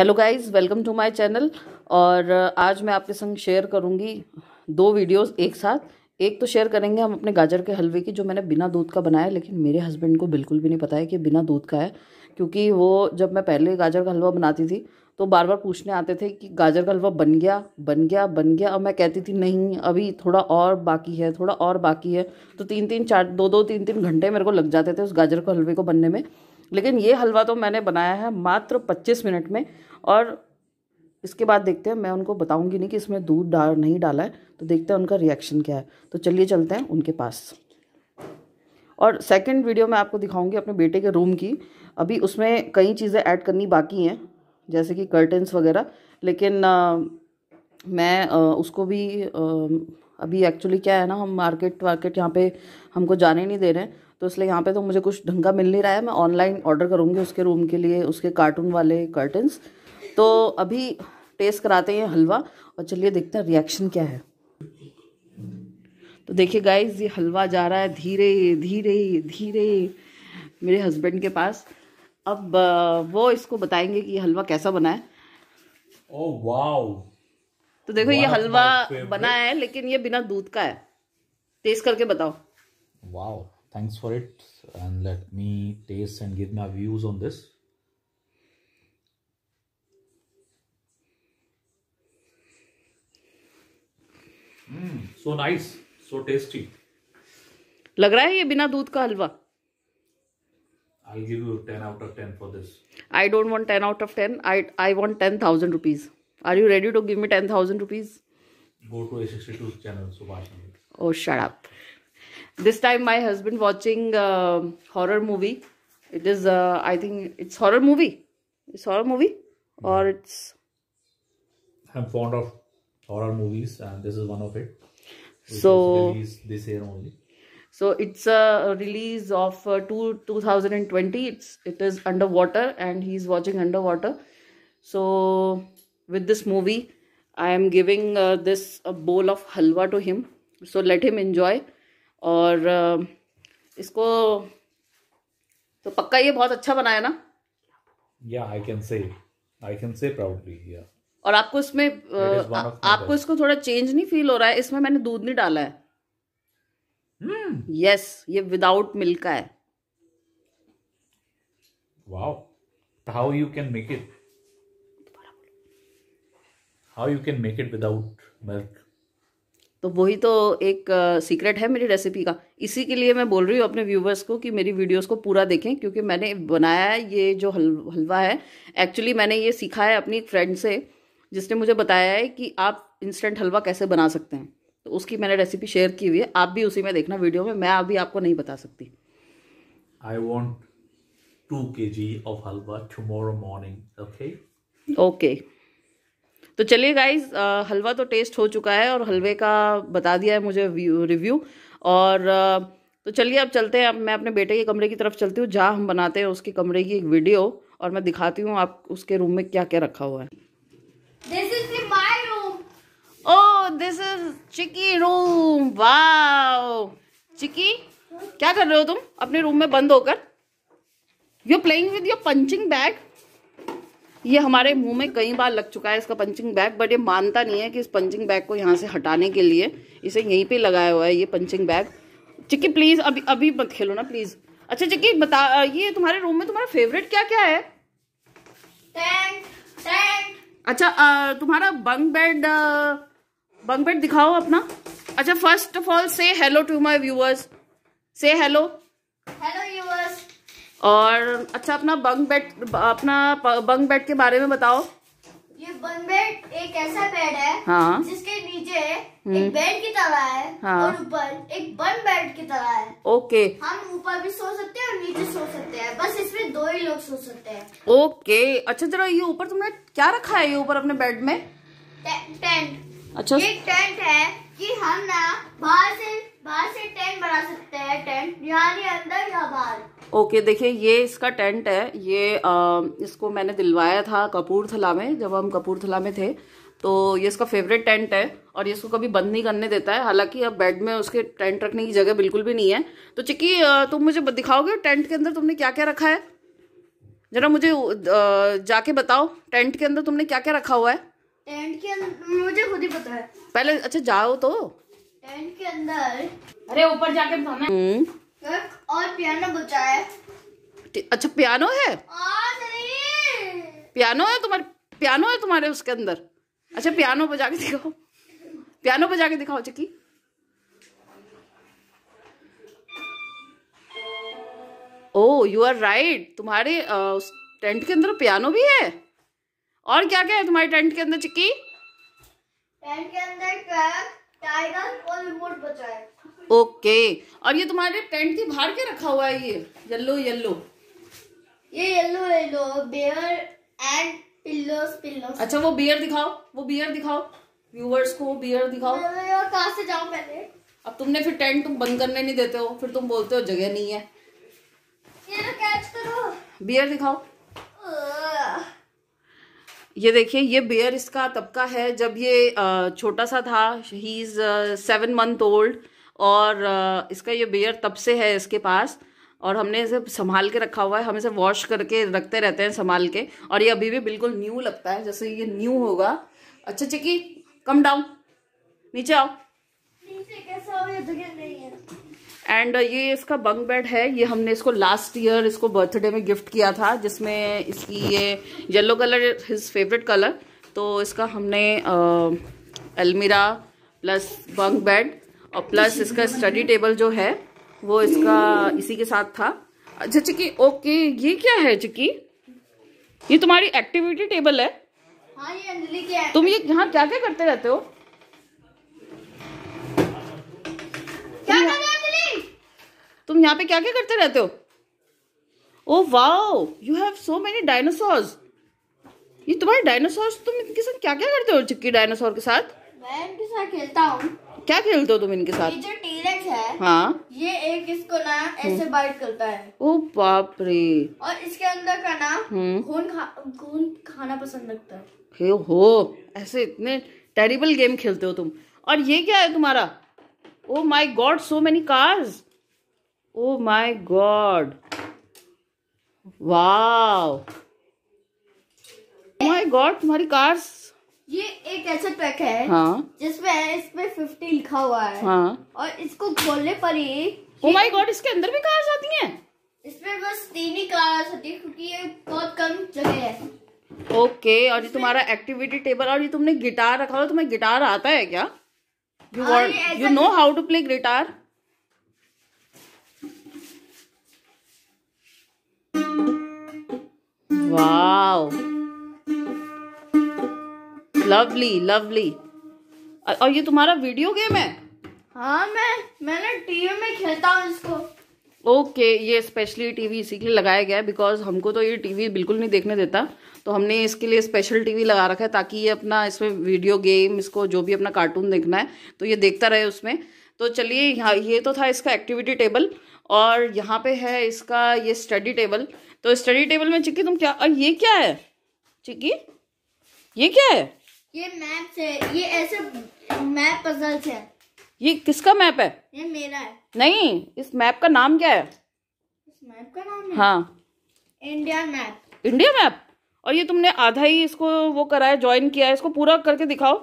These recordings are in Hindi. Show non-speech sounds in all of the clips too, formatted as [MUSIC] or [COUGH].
Hello guys welcome to my channel और आज मैं आपके संग शेयर करूंगी दो वीडियोस एक साथ एक तो शेयर करेंगे हम अपने गाजर के हलवे की जो मैंने बिना दूध का बनाया लेकिन मेरे हस्बैंड को बिल्कुल भी नहीं पता है कि बिना दूध का है क्योंकि वो जब मैं पहले गाजर का हलवा बनाती थी तो बार बार पूछने आते थे कि गाजर का हलवा बन गया बन गया बन गया और मैं कहती थी नहीं अभी थोड़ा और बाकी है थोड़ा और बाकी है तो तीन तीन चार दो दो तीन तीन घंटे मेरे को लग जाते थे उस गाजर के हलवे को बनने में लेकिन ये हलवा तो मैंने बनाया है मात्र 25 मिनट में और इसके बाद देखते हैं मैं उनको बताऊंगी नहीं कि इसमें दूध डाल नहीं डाला है तो देखते हैं उनका रिएक्शन क्या है तो चलिए चलते हैं उनके पास और सेकंड वीडियो मैं आपको दिखाऊंगी अपने बेटे के रूम की अभी उसमें कई चीज़ें ऐड करनी बाकी हैं जैसे कि कर्टन्स वगैरह लेकिन आ, मैं आ, उसको भी आ, अभी एक्चुअली क्या है ना हम मार्केट वार्केट यहाँ पर हमको जाने नहीं दे रहे हैं तो इसलिए यहाँ पे तो मुझे कुछ ढंग का मिल नहीं रहा है मैं ऑनलाइन ऑर्डर करूँगी उसके रूम के लिए उसके कार्टून वाले कर्टन्स तो अभी टेस्ट कराते हैं हलवा और चलिए देखते हैं रिएक्शन क्या है तो देखिए गाइज ये हलवा जा रहा है धीरे धीरे धीरे मेरे हस्बैंड के पास अब वो इसको बताएंगे कि हलवा कैसा बना है ओ oh, वाओ तो देखो ये हलवा बना है लेकिन ये बिना दूध का है टेस्ट करके बताओ wow wow. thanks for it and let me taste and give my views on this mm, so nice so tasty लग रहा है ये बिना दूध का हलवा I'll give you 10 out of 10 for this. I don't want 10 out of 10. I I want 10,000 rupees. Are you ready to give me 10,000 rupees? Go to A62's channel, Subhash. Oh, shut up this time my husband watching a uh, horror movie it is uh, i think it's horror movie it's horror movie or hmm. it's i'm fond of horror movies and this is one of it so this year only so it's a release of uh, two, 2020 it's it is underwater and he's watching underwater so with this movie i am giving uh, this a bowl of halwa to him so let him enjoy और इसको तो पक्का ये बहुत अच्छा बनाया ना या I can say I can say proudly या और आपको इसमें आ, आपको इसको थोड़ा चेंज नहीं फील हो रहा है इसमें मैंने दूध नहीं डाला है यस hmm. yes, ये विदाउट मिल्क का है wow how you can make it how you can make it without milk तो वही तो एक सीक्रेट है मेरी रेसिपी का इसी के लिए मैं बोल रही हूँ अपने व्यूवर्स को कि मेरी वीडियोस को पूरा देखें क्योंकि मैंने बनाया है ये जो हल हलवा है एक्चुअली मैंने ये सीखा है अपनी एक फ्रेंड से जिसने मुझे बताया है कि आप इंस्टेंट हलवा कैसे बना सकते हैं तो उसकी मैंने रेसिपी शेयर की हुई है आप भी उसी में देखना वीडियो में मैं अभी आपको नहीं बता सकती आई want two K G of halwa tomorrow morning okay okay तो चलिए गाइज हलवा तो टेस्ट हो चुका है और हलवे का बता दिया है मुझे रिव्यू और तो चलिए अब चलते हैं अब मैं अपने बेटे के कमरे की तरफ चलती हूँ जहाँ हम बनाते हैं उसके कमरे की एक वीडियो और मैं दिखाती हूँ आप उसके रूम में क्या क्या रखा हुआ है this is my room oh this is Chikki room वाह चिकी क्या कर रहे हो तुम अपने रूम में बंद होकर you playing with your punching bag ये हमारे मुंह में कई बार लग चुका है इसका पंचिंग बैग बट ये मानता नहीं है कि इस पंचिंग बैग को यहाँ से हटाने के लिए इसे यहीं पे लगाया हुआ है ये पंचिंग बैग चिक्की प्लीज़ अभी अभी मत खेलो ना प्लीज़ अच्छा चिक्की बता ये तुम्हारे रूम में तुम्हारा फेवरेट क्या क्या है टेंट, टेंट। अच्छा तुम्हारा बंग बेड बंग बेड दिखाओ अपना अच्छा फर्स्ट ऑफ ऑल से हेलो टू माई व्यूअर्स से हेलो हेलो और अच्छा अपना बंग बेड अपना बंग बेड के बारे में बताओ ये बंग बेड एक ऐसा बेड है हाँ जिसके नीचे एक बेड हम्म। की तरह है हाँ। और ऊपर एक बन बेड की तरह है ओके हम ऊपर भी सो सकते हैं और नीचे सो सकते हैं बस इसमें दो ही लोग सो सकते हैं ओके अच्छा जरा ये ऊपर तुमने क्या रखा है ये ऊपर अपने बेड में टेंट अच्छा एक टेंट है कि हम ना बाहर से बाहर से टेंट बना सकते हैं टेंट यहाँ अंदर या बाहर ओके देखिए ये इसका टेंट है ये आ, इसको मैंने दिलवाया था कपूरथला में जब हम कपूरथला में थे तो ये इसका फेवरेट टेंट है और ये इसको कभी बंद नहीं करने देता है हालांकि अब बेड में उसके टेंट रखने की जगह बिल्कुल भी नहीं है तो चिक्की तुम मुझे दिखाओगे टेंट के अंदर तुमने क्या क्या रखा है जरा मुझे जाके बताओ टेंट के अंदर तुमने क्या क्या रखा हुआ है टेंट के अंदर मुझे खुद ही पता है पहले अच्छा जाओ तो टेंट के अंदर अरे ऊपर जाके बताना हम्म। अच्छा पियानो है पियानो है तुम्हारे पियानो है तुम्हारे उसके अंदर अच्छा पियानो बजा के दिखाओ पियानो बजा के दिखाओ Chikki oh you are right तुम्हारे आ, उस टेंट के अंदर पियानो भी है और क्या क्या है तुम्हारे टेंट के अंदर चिक्की टेंट के अंदर ट्रक टाइगर और ओके और ये तुम्हारे टेंट के बाहर के रखा हुआ है ये येल्लो येल्लो ये yellow yellow bear and pillows pillows अच्छा वो बियर दिखाओ वो बियर दिखाओ व्यूवर्स को बियर दिखाओ तो कहा से जाओ पहले अब तुमने फिर टेंट तुम बंद करने नहीं देते हो फिर तुम बोलते हो जगह नहीं है ये कैच तो करो बियर दिखाओ ये देखिए ये बेयर इसका तबका है जब ये छोटा सा था he is seven month old और इसका ये बेयर तब से है इसके पास और हमने इसे संभाल के रखा हुआ है हम इसे वॉश करके रखते रहते हैं संभाल के और ये अभी भी बिल्कुल न्यू लगता है जैसे ये न्यू होगा अच्छा चिकी कम डाउन नीचे आओ नीचे कैसा हो एंड uh, ये इसका बंग बेड है ये हमने इसको लास्ट ईयर इसको बर्थडे में गिफ्ट किया था जिसमें इसकी ये yellow colour his favourite colour तो इसका हमने uh, अलमीरा प्लस बंग बेड और प्लस इसका स्टडी टेबल जो है वो इसका इसी के साथ था अच्छा चिकी ओके ये क्या है चिकी ये तुम्हारी एक्टिविटी टेबल है हाँ ये अंजलि की है तुम ये यहाँ क्या क्या करते रहते हो तुम यहाँ पे क्या क्या करते रहते हो oh wow you have so many dinosaurs ये तुम्हारे डायनासोर तुम इनके साथ क्या क्या करते हो चिक्की डायनासोर के साथ मैं इनके साथ खेलता हूँ क्या खेलते हो तुम इनके साथ ये जो टीरेक्स है हाँ ये एक इसको ना ऐसे बाइट हम्म। करता है ओ oh, बाप रे और इसके अंदर का ना खून हम्म। खून खा, खाना पसंद लगता है हो ऐसे इतने टेरिबल गेम खेलते हो तुम और ये क्या है तुम्हारा oh my God so many cars oh my God wow my God तुम्हारी कार्स ये एक ऐसा ट्रैक है हाँ जिसमें इसमें फिफ्टी लिखा हुआ है हाँ और इसको खोलने पर ही ओ माय गॉड इसके अंदर भी कार्स आती हैं इसमें बस तीन ही कार्स होती है क्योंकि ये बहुत कम जगह है ओके okay, और ये तुम्हारा एक्टिविटी टेबल और ये तुमने गिटार रखा हो तुम्हें गिटार आता है क्या you are you know how to play guitar wow lovely lovely और ये तुम्हारा वीडियो गेम है हाँ मैं मैंने टीवी में खेलता हूँ इसको ओके okay, ये स्पेशली टीवी इसी के लिए लगाया गया है बिकॉज हमको तो ये टीवी बिल्कुल नहीं देखने देता तो हमने इसके लिए स्पेशल टीवी लगा रखा है ताकि ये अपना इसमें वीडियो गेम इसको जो भी अपना कार्टून देखना है तो ये देखता रहे उसमें तो चलिए यहाँ ये तो था इसका एक्टिविटी टेबल और यहाँ पे है इसका ये स्टडी टेबल तो स्टडी टेबल में चिक्की तुम क्या और ये क्या है चिक्की ये क्या है ये मैप है ये ऐसे मैप पजल्स है ये किसका मैप है ये मेरा है नहीं इस मैप का नाम क्या है इस मैप का नाम है हाँ इंडिया मैप इंडिया मैप और ये तुमने आधा ही इसको वो करा है ज्वाइन किया है इसको पूरा करके दिखाओ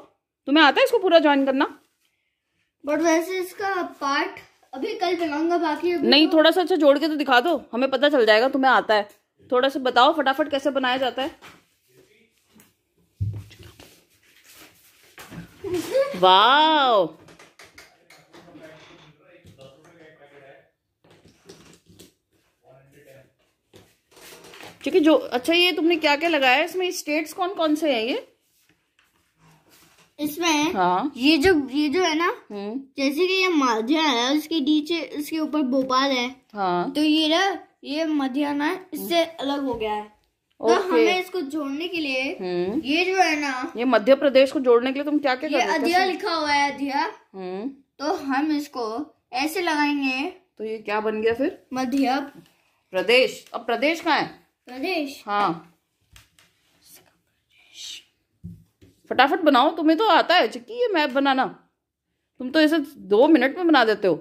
तुम्हें आता है इसको पूरा ज्वाइन करना बट वैसे इसका पार्ट अभी कल बनाऊंगा बाकी अभी नहीं तो- थोड़ा सा अच्छा जोड़ के तो दिखा दो हमें पता चल जाएगा तुम्हें आता है थोड़ा सा बताओ फटाफट कैसे बनाया जाता है वाह [LAUGHS] ठीक है जो अच्छा ये तुमने क्या क्या लगाया है इसमें स्टेट्स कौन कौन से है ये इसमें हाँ ये जो ये जो है ना हम्म। जैसे कि ये माध्या है उसके नीचे उसके ऊपर भोपाल है हाँ तो ये ना ये मध्याना इससे हम्म। अलग हो गया है तो हमें इसको जोड़ने के लिए हम्म। ये जो है ना ये मध्य प्रदेश को जोड़ने के लिए तुम क्या क्या ये अधिया लिखा हुआ है अधिया तो हम इसको ऐसे लगाएंगे तो ये क्या बन गया फिर मध्य प्रदेश अब प्रदेश कहाँ है प्रदेश हाँ फटाफट बनाओ तुम्हें तो आता है चिक्की ये मैप बनाना तुम तो इसे दो मिनट में बना देते हो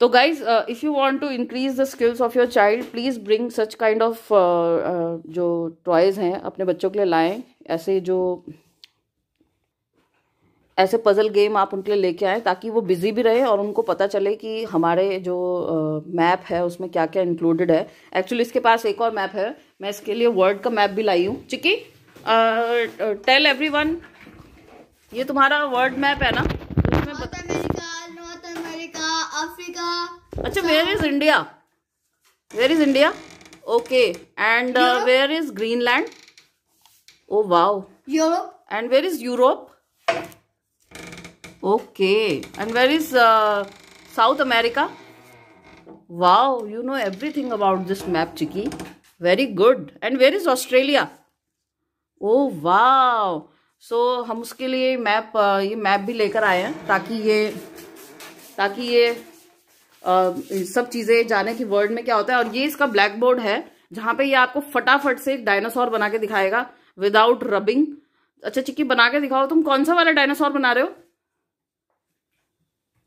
तो guys if you want to increase the skills of your child please bring such kind of जो टॉयज़ हैं अपने बच्चों के लिए लाएं ऐसे जो ऐसे पज़ल गेम आप उनके लिए लेके आए ताकि वो बिज़ी भी रहे और उनको पता चले कि हमारे जो मैप है उसमें क्या क्या इंक्लूडेड है एक्चुअली इसके पास एक और मैप है मैं इसके लिए वर्ल्ड का मैप भी लाई हूँ चिकी टेल एवरी वन ये तुम्हारा वर्ल्ड मैप है ना अफ्रीका अच्छा where is India where is India okay and where is Greenland oh wow Europe and where is Europe okay and where is South America wow you know everything about this map map, very good and where is Australia oh wow so हम उसके लिए मैप uh, ये मैप भी लेकर आए हैं ताकि ये ताकि ये आ, uh, सब चीज़ें जाने की वर्ल्ड में क्या होता है और ये इसका ब्लैक बोर्ड है जहाँ पे ये आपको फटाफट से एक डायनासोर बना के दिखाएगा विदाउट रबिंग अच्छा चिक्की बना के दिखाओ तुम कौन सा वाला डायनासोर बना रहे हो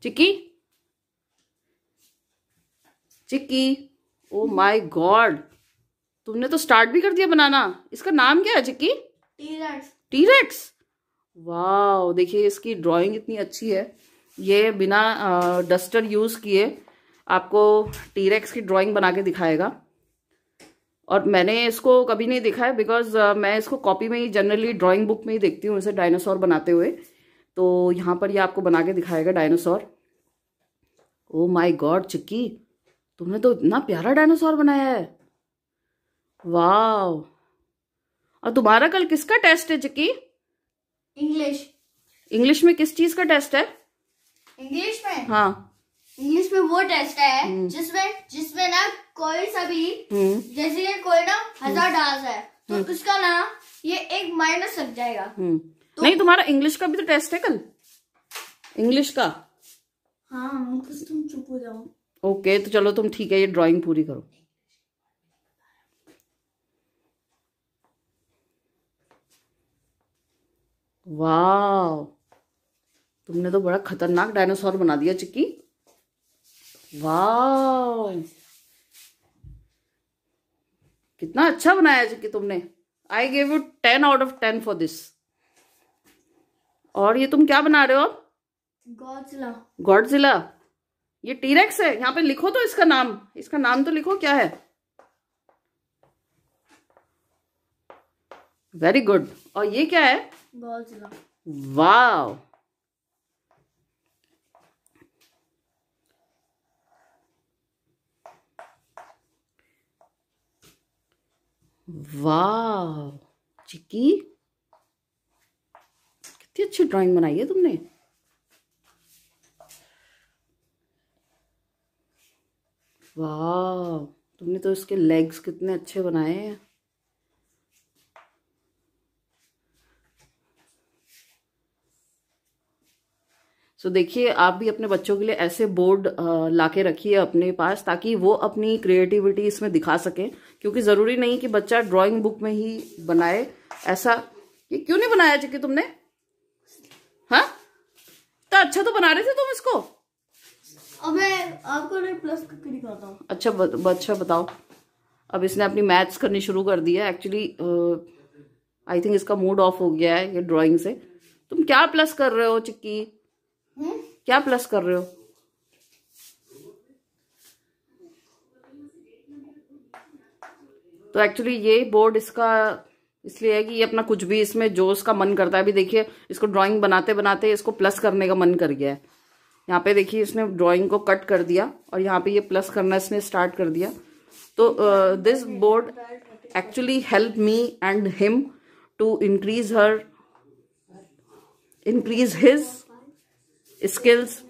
चिक्की चिक्की ओ माय गॉड तुमने तो स्टार्ट भी कर दिया बनाना इसका नाम क्या है चिक्की टीरेक्स टीरेक्स वाह देखिए इसकी ड्राइंग इतनी अच्छी है ये बिना डस्टर यूज़ किए आपको टीरेक्स की ड्राइंग बना के दिखाएगा और मैंने इसको कभी नहीं देखा है बिकॉज मैं इसको कॉपी में ही जनरली ड्राइंग बुक में ही देखती हूँ इसे डायनासोर बनाते हुए तो यहाँ पर ये आपको बना के दिखाएगा dinosaur oh my God Chikki तुमने तो इतना प्यारा डायनासोर बनाया है वाह और तुम्हारा कल किसका टेस्ट है चिक्की इंग्लिश इंग्लिश में किस चीज का टेस्ट है इंग्लिश में हाँ इंग्लिश में वो टेस्ट है हम्म। जिसमें जिसमें ना कोई सा भी हम्म। जैसे कि कोई ना हजार डाल हम्म। है तो उसका ना ये एक माइनस लग जाएगा तो, नहीं तुम्हारा इंग्लिश का भी तो टेस्ट है कल इंग्लिश का हाँ तुम चुप हो जाओ ओके तो चलो तुम ठीक है ये ड्राइंग पूरी करो वाह तुमने तो बड़ा खतरनाक डायनासोर बना दिया चिक्की वाह कितना अच्छा बनाया चिक्की तुमने I gave you ten out of ten for this और ये तुम क्या बना रहे हो अब गॉडजिला गॉडजिला ये टीरेक्स है यहाँ पे लिखो तो इसका नाम इसका नाम तो लिखो क्या है वेरी गुड और ये क्या है गॉडजिला वाव वाह चिक्की कितनी अच्छी ड्राइंग बनाई है तुमने वाह तुमने तो इसके लेग्स कितने अच्छे बनाए हैं तो देखिए आप भी अपने बच्चों के लिए ऐसे बोर्ड लाके रखिए अपने पास ताकि वो अपनी क्रिएटिविटी इसमें दिखा सकें क्योंकि ज़रूरी नहीं कि बच्चा ड्राइंग बुक में ही बनाए ऐसा ये क्यों नहीं बनाया जी तुमने हाँ तो अच्छा तो बना रहे थे तुम इसको अब मैं आपको प्लस करके अच्छा ब, अच्छा बताओ अब इसने अपनी मैथ्स करनी शुरू कर दी है एक्चुअली आई थिंक इसका मूड ऑफ हो गया है ये ड्राइंग से तुम क्या प्लस कर रहे हो चिक्की हुँ? क्या प्लस कर रहे हो तो एक्चुअली ये बोर्ड इसका इसलिए है कि ये अपना कुछ भी इसमें जो उसका मन करता है अभी देखिए इसको ड्राइंग बनाते बनाते इसको प्लस करने का मन कर गया है यहाँ पे देखिए इसने ड्राइंग को कट कर दिया और यहाँ पे ये प्लस करना इसने स्टार्ट कर दिया तो this board actually help me and him to increase her increase his skills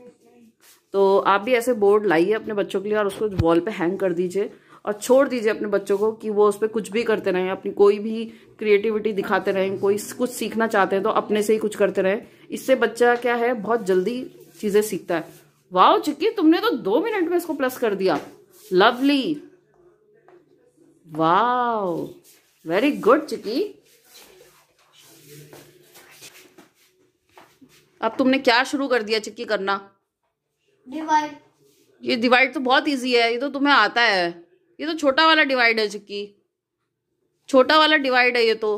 तो आप भी ऐसे बोर्ड लाइए अपने बच्चों के लिए और उसको वॉल पे हैंग कर दीजिए और छोड़ दीजिए अपने बच्चों को कि वो उस पर कुछ भी करते रहें अपनी कोई भी क्रिएटिविटी दिखाते रहें कोई कुछ सीखना चाहते हैं तो अपने से ही कुछ करते रहें इससे बच्चा क्या है बहुत जल्दी चीज़ें सीखता है वाओ चिक्की तुमने तो दो मिनट में इसको प्लस कर दिया lovely wow very good Chikki अब तुमने क्या शुरू कर दिया चिक्की करना डिवाइड ये डिवाइड तो बहुत इजी है ये तो तुम्हें आता है ये तो छोटा वाला डिवाइड है चिक्की छोटा वाला डिवाइड है ये तो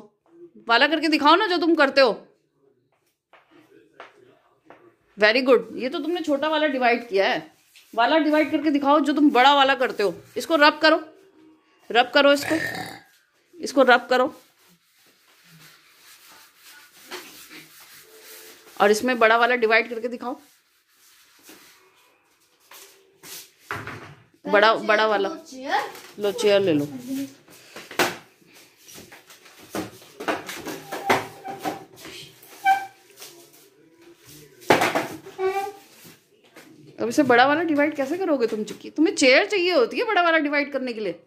वाला करके दिखाओ ना जो तुम करते हो वेरी गुड ये तो तुमने छोटा वाला डिवाइड किया है वाला डिवाइड करके दिखाओ जो तुम बड़ा वाला करते हो इसको रब करो रब करो इसको इसको रब करो और इसमें बड़ा वाला डिवाइड करके दिखाओ बड़ा बड़ा तो वाला लो चेयर ले लो अब इसे बड़ा वाला डिवाइड कैसे करोगे तुम चिक्की तुम्हें चेयर चाहिए होती है बड़ा वाला डिवाइड करने के लिए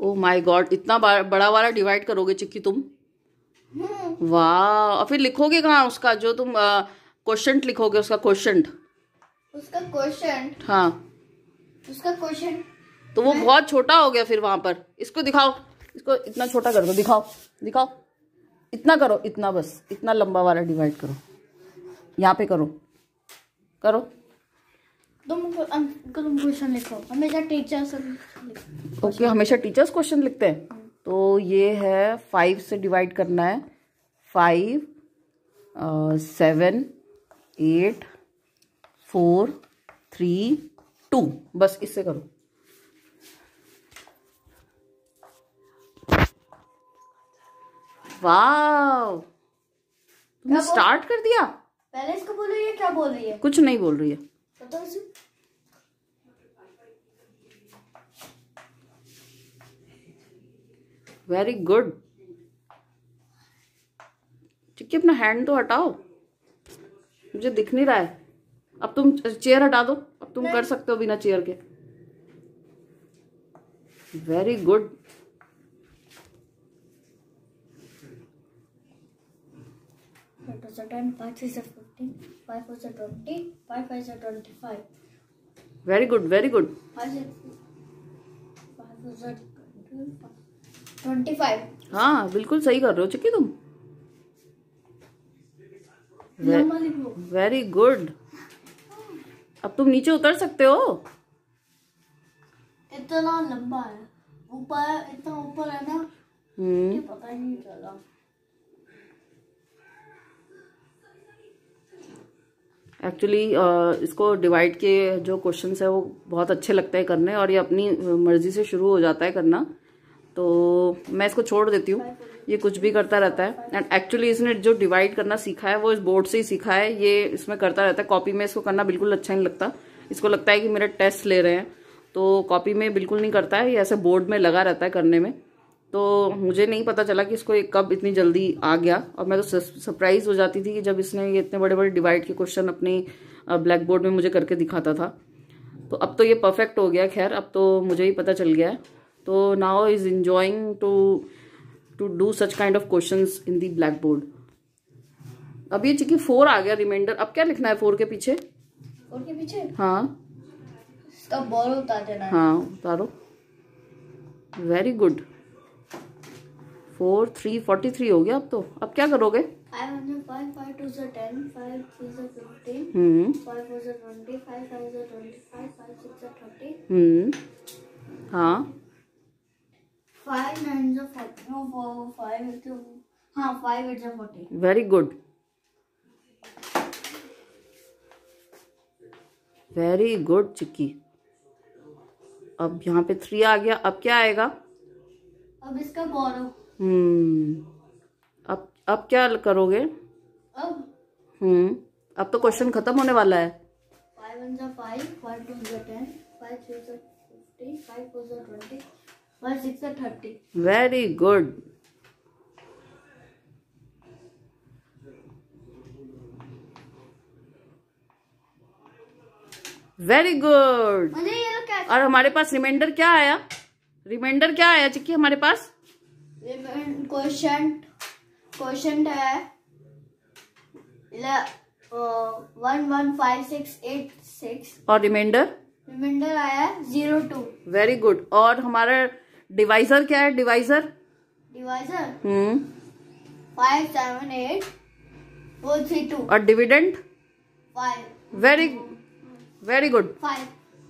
ओ माय गॉड इतना बड़ा वाला डिवाइड करोगे चिक्की तुम वाह और फिर लिखोगे कहा उसका जो तुम क्वेश्चन लिखोगे उसका क्वेश्चन उसका क्वेश्चन हाँ उसका क्वेश्चन तो वो बहुत छोटा हो गया फिर वहां पर इसको दिखाओ इसको इतना छोटा कर दो दिखाओ दिखाओ इतना करो इतना बस इतना लंबा वाला डिवाइड करो यहाँ पे करो करो तुम अं, तुम क्वेश्चन लिखो हमेशा टीचर्स ओके हमेशा टीचर्स क्वेश्चन लिखते हैं तो ये है फाइव से डिवाइड करना है five seven eight four three two बस इससे करो वाह तुमने स्टार्ट कर दिया पहले इसको बोलो ये क्या बोल रही है कुछ नहीं बोल रही है वेरी गुड चिक्की अपना हैंड तो हटाओ मुझे दिख नहीं रहा है अब तुम चेयर हटा दो अब तुम कर सकते हो बिना चेयर के very good is a 10, 5 is a 15, 5 is a 20, 5 is a 25. Very good, very good. 25. हाँ बिल्कुल सही कर रहे हो चक्की तुम वेरी गुड अब तुम नीचे उतर सकते हो इतना लंबा है ऊपर इतना ऊपर है ना हम्म पता नहीं चला एक्चुअली uh, इसको डिवाइड के जो क्वेश्चन है वो बहुत अच्छे लगते हैं करने और ये अपनी uh, मर्जी से शुरू हो जाता है करना तो मैं इसको छोड़ देती हूँ ये कुछ भी करता रहता है एंड एक्चुअली इसने जो डिवाइड करना सीखा है वो इस बोर्ड से ही सीखा है ये इसमें करता रहता है कॉपी में इसको करना बिल्कुल अच्छा नहीं लगता इसको लगता है कि मेरे टेस्ट ले रहे हैं तो कॉपी में बिल्कुल नहीं करता है ये ऐसे बोर्ड में लगा रहता है करने में तो मुझे नहीं पता चला कि इसको कब इतनी जल्दी आ गया और मैं तो सरप्राइज हो जाती थी कि जब इसने ये इतने बड़े बड़े डिवाइड के क्वेश्चन अपने ब्लैक बोर्ड में मुझे करके दिखाता था तो अब तो ये परफेक्ट हो गया खैर अब तो मुझे ही पता चल गया है तो now is enjoying to to do such kind of question in the black board अब ये चिकी फोर आ गया रिमाइंडर अब क्या लिखना है फोर के पीछे फोर के पीछे हाँ बॉल उतार देना हाँ उतारो very good four three forty three हो गया अब तो अब क्या करोगे हाँ very good very good Chikki अब यहाँ पे थ्री आ गया अब क्या आएगा अब इसका बोरो हम्म। अब अब क्या करोगे अब हम्म अब तो क्वेश्चन खत्म होने वाला है वेरी गुड वेरी गुड और हमारे पास रिमाइंडर क्या आया रिमाइंडर क्या आया चिक्की हमारे पास क्वेश्चन क्वेश्चन है one one five six eight six और रिमाइंडर रिमाइंडर आया जीरो टू वेरी गुड और हमारा डिवाइजर क्या है divisor divisor hmm five seven eight four three two और dividend five very very good five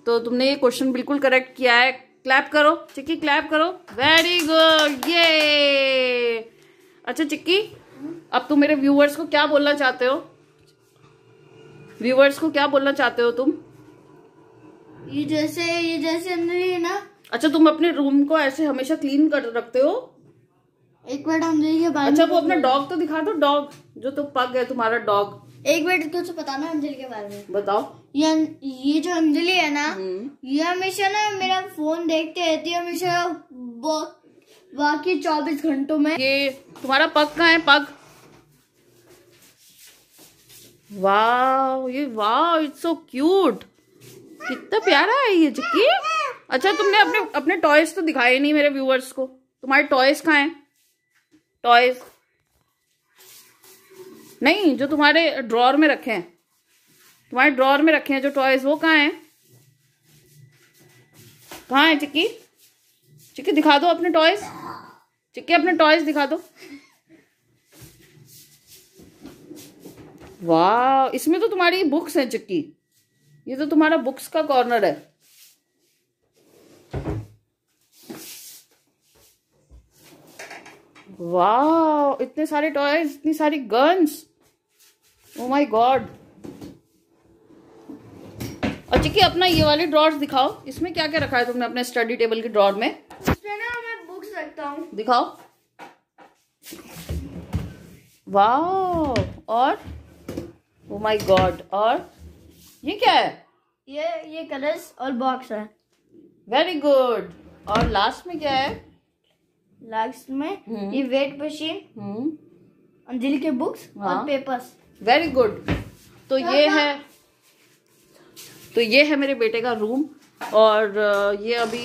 तो तुमने ये क्वेश्चन बिल्कुल करेक्ट किया है क्लैप करो चिक्की क्लैप करो वेरी गुड ये अच्छा चिक्की अब तुम मेरे व्यूअर्स को क्या बोलना चाहते हो व्यूअर्स को क्या बोलना चाहते हो तुम ये जैसे ये जैसे अंदर ही ना अच्छा तुम अपने रूम को ऐसे हमेशा क्लीन कर रखते हो एक बार हम अच्छा वो अपना डॉग तो दिखा दो डॉग जो तो पग है तुम्हारा डॉग एक मिनट कुछ तो बताना अंजलि के बारे में बताओ ये अं-, ये जो अंजलि है ना हम्म। ये हमेशा ना मेरा फोन देखते रहती है हमेशा बाकी चौबीस घंटों में ये तुम्हारा पग कहा है पग वाह ये वाह इट्स सो क्यूट कितना प्यारा है ये जिक्की अच्छा तुमने अपने अपने टॉयज तो दिखाए नहीं मेरे व्यूअर्स को तुम्हारे टॉयज कहा है टॉयज नहीं जो तुम्हारे ड्रॉर में रखे हैं तुम्हारे ड्रॉर में रखे हैं जो टॉयज वो कहाँ हैं कहाँ है चिक्की चिक्की दिखा दो अपने टॉयज चिक्की अपने टॉयज दिखा दो वाह इसमें तो तुम्हारी बुक्स हैं चिक्की ये तो तुम्हारा बुक्स का कॉर्नर है वाह इतने सारे टॉयज इतनी सारी guns oh oh my God अच्छा चिकी अपना ये वाले ड्रॉर्स दिखाओ इसमें क्या क्या रखा है तुमने अपने स्टडी टेबल के ड्रॉर में मैं बुक्स रखता हूँ दिखाओ और ओ माय गॉड और ये क्या है ये ये कलर्स और बॉक्स है वेरी गुड और लास्ट में क्या है लास्ट में हम्म। ये वेट मशीन अंजलि के बुक्स हाँ। और पेपर्स वेरी गुड तो ये है तो ये है मेरे बेटे का रूम और ये अभी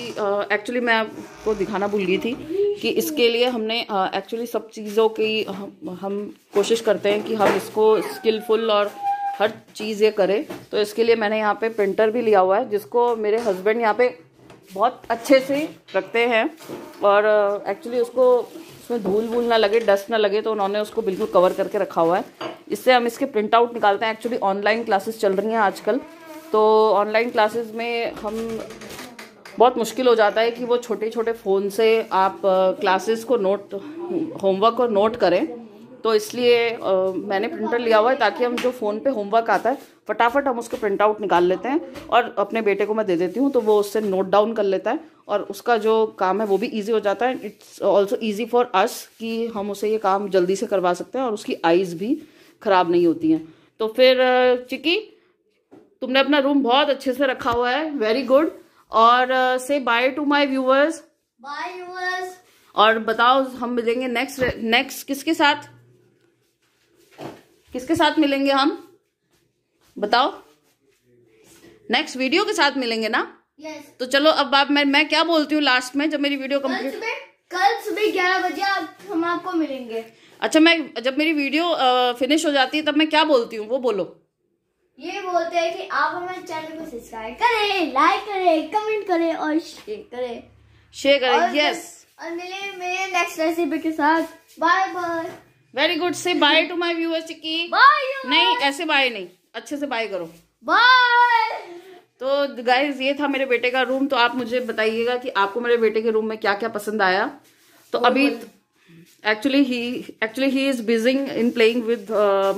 एक्चुअली मैं आपको दिखाना भूल गई थी कि इसके लिए हमने एक्चुअली सब चीज़ों की हम कोशिश करते हैं कि हम इसको स्किलफुल और हर चीज़ ये करें तो इसके लिए मैंने यहाँ पे प्रिंटर भी लिया हुआ है जिसको मेरे हस्बैंड यहाँ पे बहुत अच्छे से रखते हैं और एक्चुअली उसको उसमें धूल वूल ना लगे डस्ट ना लगे तो उन्होंने उसको बिल्कुल कवर करके रखा हुआ है इससे हम इसके प्रिंट आउट निकालते हैं एक्चुअली ऑनलाइन क्लासेस चल रही हैं आजकल तो ऑनलाइन क्लासेस में हम बहुत मुश्किल हो जाता है कि वो छोटे छोटे फ़ोन से आप क्लासेस को नोट होमवर्क को नोट करें तो इसलिए आ, मैंने प्रिंटर लिया हुआ है ताकि हम जो फ़ोन पे होमवर्क आता है फटाफट हम उसको प्रिंट आउट निकाल लेते हैं और अपने बेटे को मैं दे देती हूँ तो वो उससे नोट डाउन कर लेता है और उसका जो काम है वो भी ईजी हो जाता है it's also easy for us कि हम उसे ये काम जल्दी से करवा सकते हैं और उसकी आइज़ भी ख़राब नहीं होती हैं तो फिर चिकी तुमने अपना रूम बहुत अच्छे से रखा हुआ है वेरी गुड और say bye to my viewers bye viewers और बताओ हम मिलेंगे नेक्स्ट नेक्स्ट किसके साथ किसके साथ मिलेंगे हम बताओ नेक्स्ट वीडियो के साथ मिलेंगे ना yes. तो चलो अब आप मैं मैं क्या बोलती हूँ लास्ट में जब मेरी वीडियो कंप्लीट कल सुबह ग्यारह बजे आप हम आपको मिलेंगे अच्छा मैं जब मेरी वीडियो फिनिश हो जाती है तब मैं क्या बोलती हूँ वो बोलो ये बोलते हैं कि आप हमारे चैनल को सब्सक्राइब करें लाइक करें कमेंट करें और शेयर करें शेयर करें यस और मिले मेरे नेक्स्ट रेसिपी के साथ bye bye very good say bye to my viewers Chikki bye नहीं ऐसे बाय नहीं अच्छे से बाय करो बाय तो गाइज ये था मेरे बेटे का रूम तो आप मुझे बताइएगा कि आपको मेरे बेटे के रूम में क्या क्या पसंद आया तो अभी actually he actually he is busying in playing with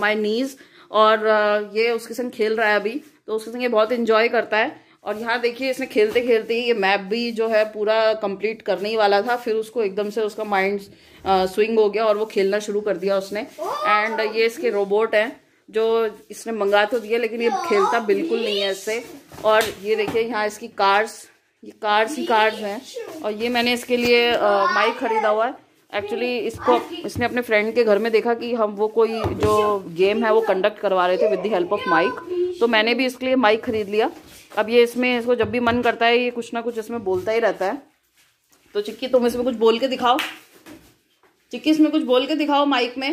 my niece और uh, ये उसके संग खेल रहा है अभी तो उसके संग ये बहुत इंजॉय करता है और यहाँ देखिए इसने खेलते खेलते ही ये मैप भी जो है पूरा कंप्लीट करने ही वाला था फिर उसको एकदम से उसका माइंड स्विंग uh, हो गया और वो खेलना शुरू कर दिया उसने एंड ये इसके रोबोट हैं जो इसने मंगा तो दिया लेकिन ये खेलता बिल्कुल नहीं है इससे और ये देखिए यहाँ इसकी कार्स ये कार्स ही कार्स हैं और ये मैंने इसके लिए माइक uh, खरीदा हुआ है एक्चुअली इसको इसने अपने फ्रेंड के घर में देखा कि हम वो कोई जो गेम है वो कंडक्ट करवा रहे थे with the help of mic तो मैंने भी इसके लिए माइक खरीद लिया अब ये इसमें इसको जब भी मन करता है ये कुछ ना कुछ इसमें बोलता ही रहता है तो चिक्की तुम इसमें कुछ बोल के दिखाओ चिक्की इसमें कुछ बोल के दिखाओ माइक में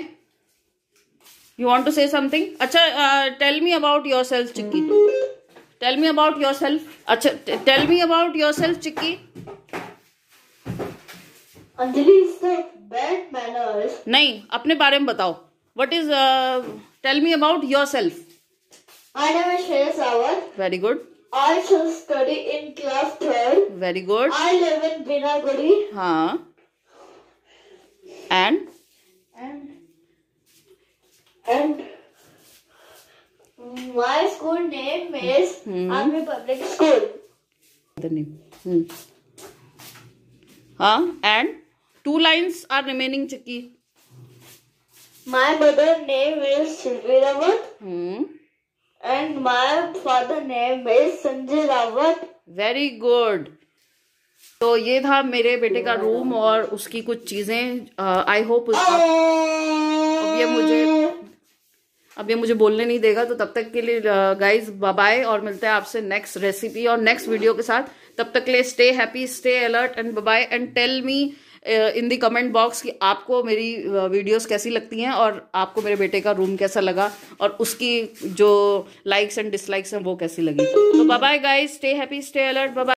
you want to say something अच्छा tell me about yourself Chikki tell me about yourself अच्छा tell me about yourself Chikki Anjali नहीं अपने बारे में बताओ what is tell me about yourself I name very good I should study in class twelve very good I live in Binaguri हाँ एंड एंड एंड माय हाँ and two lines are remaining Chikki my mother name is Shilpi Rawat. Hmm. And my father name is Sanjay Rawat. Very तो ये था मेरे बेटे का रूम और उसकी कुछ चीजें uh, आई होप अब ये मुझे अब ये मुझे बोलने नहीं देगा तो तब तक के लिए गाइज uh, बाय और मिलते हैं आपसे नेक्स्ट रेसिपी और नेक्स्ट वीडियो के साथ तब तक के लिए stay happy stay alert and bye and tell me in the comment box कि आपको मेरी वीडियोस कैसी लगती हैं और आपको मेरे बेटे का रूम कैसा लगा और उसकी जो लाइक्स एंड डिसलाइक्स हैं वो कैसी लगी तो bye guys stay happy stay alert bye